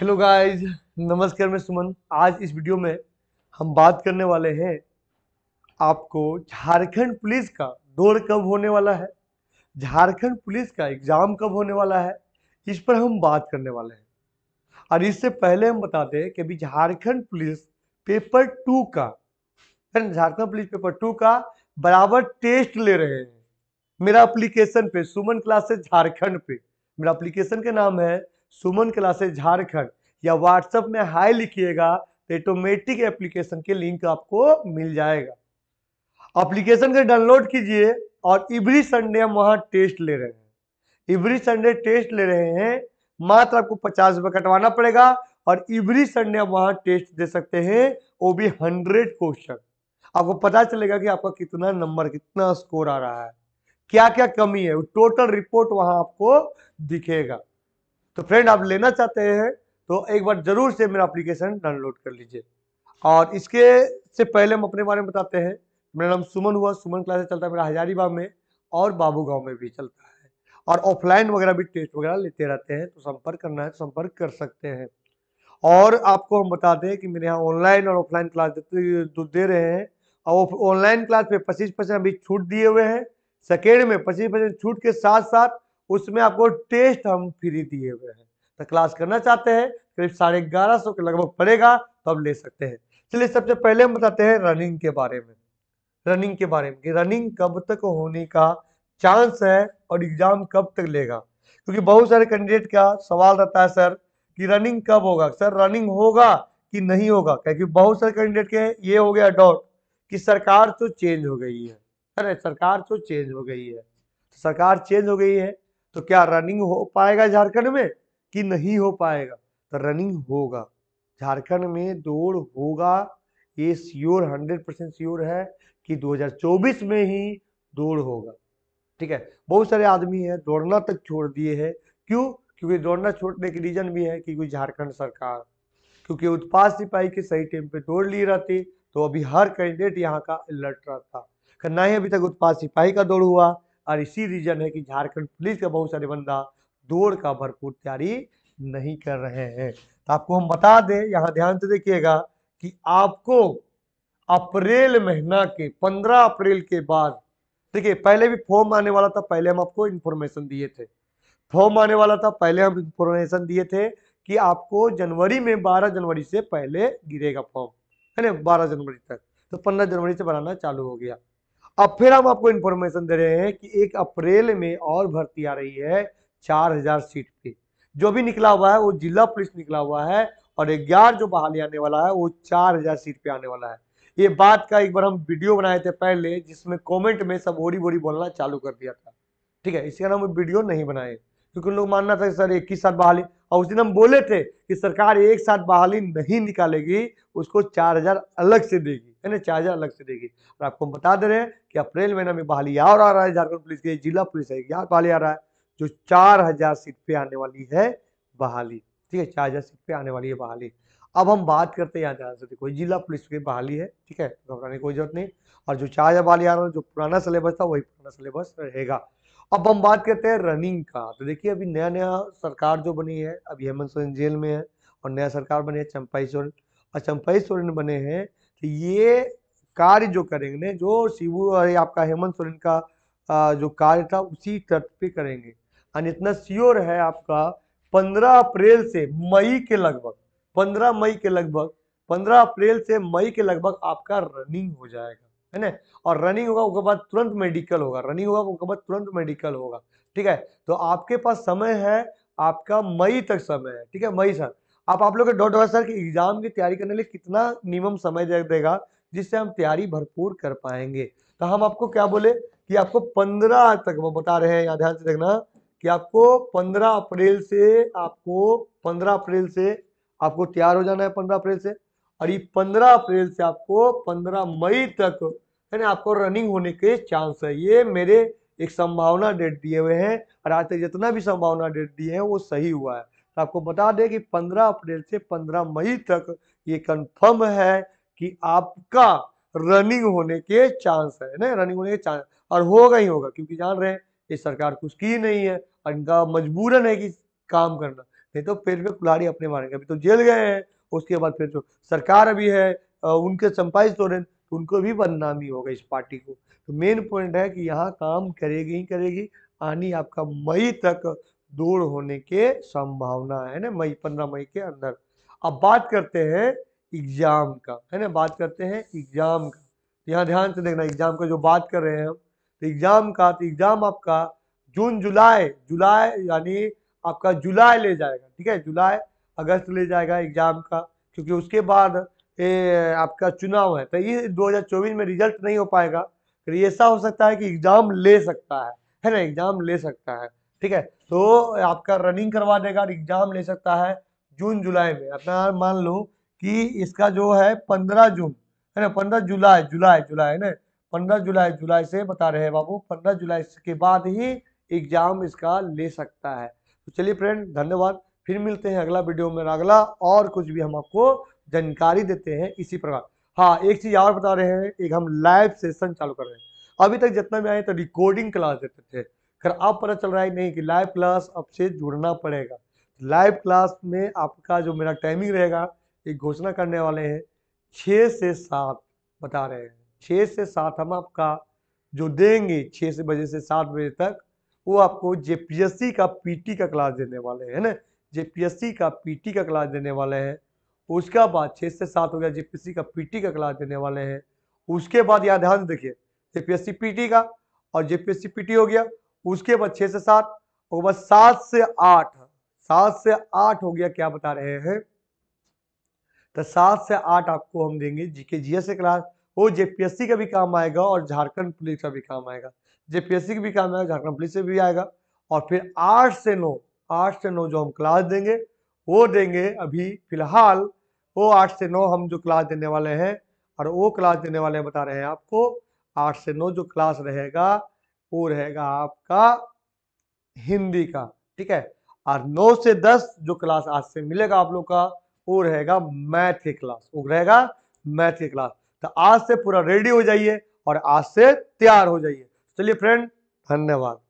hello guys नमस्कार मैं सुमन आज इस वीडियो में हम बात करने वाले हैं आपको झारखंड पुलिस का दौड़ कब होने वाला है झारखंड पुलिस का एग्ज़ाम कब होने वाला है इस पर हम बात करने वाले हैं और इससे पहले हम बताते हैं कि अभी झारखंड पुलिस पेपर टू का झारखंड पुलिस पेपर टू का बराबर टेस्ट ले रहे हैं मेरा अप्लीकेशन पे सुमन क्लासेस झारखंड पे मेरा अप्लीकेशन का नाम है सुमन क्लासेस झारखंड या व्हाट्सएप में हाई लिखिएगा तो ऑटोमेटिक एप्लीकेशन के लिंक आपको मिल जाएगा एप्लीकेशन के डाउनलोड कीजिए और इवरी संडे हम वहाँ टेस्ट ले रहे हैं इवरी संडे टेस्ट ले रहे हैं मात्र आपको पचास रुपये कटवाना पड़ेगा और इवरी संडे आप वहाँ टेस्ट दे सकते हैं वो भी हंड्रेड क्वेश्चन आपको पता चलेगा कि आपका कितना नंबर कितना स्कोर आ रहा है क्या क्या कमी है टोटल रिपोर्ट वहाँ आपको दिखेगा तो फ्रेंड आप लेना चाहते हैं तो एक बार ज़रूर से मेरा अप्लीकेशन डाउनलोड कर लीजिए और इसके से पहले हम अपने बारे में बताते हैं मेरा नाम सुमन हुआ सुमन क्लासेस चलता है मेरा हजारीबाग में और बाबू गाँव में भी चलता है और ऑफलाइन वगैरह भी टेस्ट वगैरह लेते रहते हैं तो संपर्क करना है तो संपर्क कर सकते हैं और आपको हम बता दें कि मेरे यहाँ ऑनलाइन और ऑफलाइन क्लास दे रहे हैं और ऑनलाइन क्लास पे पच्चीस परसेंट अभी छूट दिए हुए हैं सेकेंड में पच्चीस परसेंट छूट के साथ साथ उसमें आपको टेस्ट हम फ्री दिए हुए हैं तो क्लास करना चाहते हैं करीब साढ़े ग्यारह सौ के लगभग पड़ेगा तो आप ले सकते हैं चलिए सबसे पहले हम बताते हैं रनिंग के बारे में रनिंग के बारे में कि रनिंग कब तक होने का चांस है और एग्जाम कब तक लेगा क्योंकि बहुत सारे कैंडिडेट का सवाल रहता है सर कि रनिंग कब होगा सर रनिंग होगा कि नहीं होगा क्योंकि बहुत सारे कैंडिडेट के ये हो गया डाउट कि सरकार तो चेंज हो गई है अरे सरकार तो चेंज हो गई है सरकार चेंज हो गई है तो क्या रनिंग हो पाएगा झारखंड में कि नहीं हो पाएगा तो रनिंग होगा झारखंड में दौड़ होगा ये श्योर हंड्रेड परसेंट श्योर है कि 2024 में ही दौड़ होगा ठीक है बहुत सारे आदमी हैं दौड़ना तक छोड़ दिए हैं क्यों क्योंकि दौड़ना छोड़ने की रीजन भी है कि झारखंड सरकार क्योंकि उत्पाद सिपाही के सही टाइम पे दौड़ लिए रहते तो अभी हर कैंडिडेट यहाँ का अलर्ट रहता ही अभी तक उत्पाद सिपाही का दौड़ हुआ और इसी रीजन है कि झारखंड पुलिस का बहुत सारे बंदा दौड़ का भरपूर तैयारी नहीं कर रहे हैं तो आपको हम बता दें यहाँ ध्यान से देखिएगा कि आपको अप्रैल महीना के 15 अप्रैल के बाद देखिए पहले भी फॉर्म आने वाला था पहले हम आपको इन्फॉर्मेशन दिए थे फॉर्म आने वाला था पहले हम इन्फॉर्मेशन दिए थे कि आपको जनवरी में 12 जनवरी से पहले गिरेगा फॉर्म है ना 12 जनवरी तक तो 15 जनवरी से बनाना चालू हो गया अब फिर हम आपको इन्फॉर्मेशन दे रहे हैं कि एक अप्रैल में और भर्ती आ रही है चार हजार सीट पे जो भी निकला हुआ है वो जिला पुलिस निकला हुआ है और ग्यारह जो बहाली आने वाला है वो चार हजार सीट पे आने वाला है ये बात का एक बार हम वीडियो बनाए थे पहले जिसमें कमेंट में सब होरी बोरी बोलना चालू कर दिया था ठीक है इसके हम वीडियो नहीं बनाए क्योंकि उन लोग मानना था सर एक ही साथ बहाली और उस दिन हम बोले थे कि सरकार एक साथ बहाली नहीं निकालेगी उसको चार हजार अलग से देगी है चार हज़ार अलग से देगी और आपको हम बता दे रहे हैं कि अप्रैल महीना में बहाली और आ रहा है झारखंड पुलिस की जिला पुलिस है यहाँ बहाली आ रहा है जो चार हज़ार सीट पे आने वाली है बहाली ठीक है चार हज़ार सीट पे आने वाली है बहाली अब हम बात करते हैं यहाँ ध्यान से देखो जिला पुलिस की बहाली है ठीक है घबराने की कोई जरूरत नहीं और जो चार हज़ार बहाली आ रहा है जो पुराना सिलेबस था वही पुराना सिलेबस रहेगा अब हम बात करते हैं रनिंग का तो देखिए अभी नया नया सरकार जो बनी है अभी हेमंत सोरेन जेल में है और नया सरकार बनी है चंपाई सोरेन और चंपाई सोरेन बने हैं तो ये कार्य जो करेंगे जो शिवू और आपका हेमंत सोरेन का जो कार्य था उसी तट पे करेंगे इतना श्योर है आपका 15 अप्रैल से मई के लगभग पंद्रह मई के लगभग पंद्रह अप्रैल से मई के लगभग आपका रनिंग हो जाएगा है ना और रनिंग होगा उसके बाद तुरंत मेडिकल होगा रनिंग होगा उसके बाद तुरंत मेडिकल होगा ठीक है तो आपके पास समय है आपका मई तक समय है ठीक है मई सर आप आप लोग डॉट डॉट सर के एग्जाम की तैयारी करने लिए कितना मिनिमम समय दे देगा जिससे हम तैयारी भरपूर कर पाएंगे तो हम आपको क्या बोले कि आपको पंद्रह तक वो बता रहे हैं यहाँ ध्यान से देखना कि आपको पंद्रह अप्रैल से आपको पंद्रह अप्रैल से आपको तैयार हो जाना है पंद्रह अप्रैल से और ये पंद्रह अप्रैल से आपको पंद्रह मई तक यानी आपको रनिंग होने के चांस है ये मेरे एक संभावना डेट दिए हुए हैं और आज तक जितना भी संभावना डेट दिए हैं वो सही हुआ है तो आपको बता दें कि 15 अप्रैल से 15 मई तक ये कंफर्म है कि आपका रनिंग होने के चांस है ना रनिंग होने के चांस और होगा ही होगा क्योंकि जान रहे हैं ये सरकार कुछ की नहीं है और इनका मजबूरन है कि काम करना नहीं तो फिर भी कुल्हाड़ी अपने मारेंगे अभी तो जेल गए हैं उसके बाद फिर तो सरकार अभी है उनके चंपाई सोरेन तो उनको भी बदनामी होगा इस पार्टी को तो मेन पॉइंट है कि यहाँ काम करेगी ही करेगी आनी आपका मई तक दूर होने के संभावना है ना मई पंद्रह मई के अंदर अब बात करते हैं एग्जाम का है ना बात करते हैं एग्जाम का तो यहाँ ध्यान से देखना एग्जाम का जो बात कर रहे हैं हम तो एग्जाम का तो एग्जाम आपका जून जुलाई जुलाई यानी आपका जुलाई ले जाएगा ठीक है जुलाई अगस्त ले जाएगा एग्जाम का क्योंकि उसके बाद ए, आपका चुनाव है तो ये 2024 में रिजल्ट नहीं हो पाएगा फिर ऐसा हो सकता है कि एग्जाम ले सकता है है ना एग्जाम ले सकता है ठीक है तो आपका रनिंग करवा देगा एग्जाम ले सकता है जून जुलाई में अपना मान लो कि इसका जो है पंद्रह जून है ना पंद्रह जुलाई जुलाई जुलाई है ना पंद्रह जुलाई जुलाई से बता रहे हैं बाबू पंद्रह जुलाई के बाद ही एग्जाम इसका ले सकता है तो चलिए फ्रेंड धन्यवाद फिर मिलते हैं अगला वीडियो में अगला और कुछ भी हम आपको जानकारी देते हैं इसी प्रकार हाँ एक चीज़ और बता रहे हैं एक हम लाइव सेशन चालू कर रहे हैं अभी तक जितना भी आए तो रिकॉर्डिंग क्लास देते थे फिर अब पता चल रहा है नहीं कि लाइव क्लास अब से जुड़ना पड़ेगा लाइव क्लास में आपका जो मेरा टाइमिंग रहेगा ये घोषणा करने वाले हैं छः से सात बता रहे हैं छः से सात हम आपका जो देंगे छः से बजे से सात बजे तक वो आपको जेपीएससी का पीटी का क्लास देने वाले हैं ना जेपीएससी का पीटी का क्लास देने वाले हैं उसका बाद छः से सात हो गया जेपीएससी का पीटी का क्लास देने वाले हैं उसके बाद यहाँ ध्यान देखिए जेपीएससी पीटी का और जेपीएससी पीटी हो गया उसके बाद छह से सात और बस सात से आठ सात से आठ हो गया क्या बता रहे हैं तो सात से आठ आपको हम देंगे जीके जीएस से क्लास वो जेपीएससी का भी काम आएगा और झारखंड पुलिस का भी काम आएगा जेपीएससी का भी काम आएगा झारखंड पुलिस से भी आएगा और फिर आठ से नौ आठ से नौ जो हम क्लास देंगे वो देंगे अभी फिलहाल वो आठ से नौ हम जो क्लास देने वाले हैं और वो क्लास देने वाले बता रहे हैं आपको आठ से नौ जो क्लास रहेगा वो रहेगा आपका हिंदी का ठीक है और नौ से दस जो क्लास आज से मिलेगा आप लोग का वो रहेगा मैथ की क्लास वो रहेगा मैथ की क्लास तो आज से पूरा रेडी हो जाइए और आज से तैयार हो जाइए चलिए फ्रेंड धन्यवाद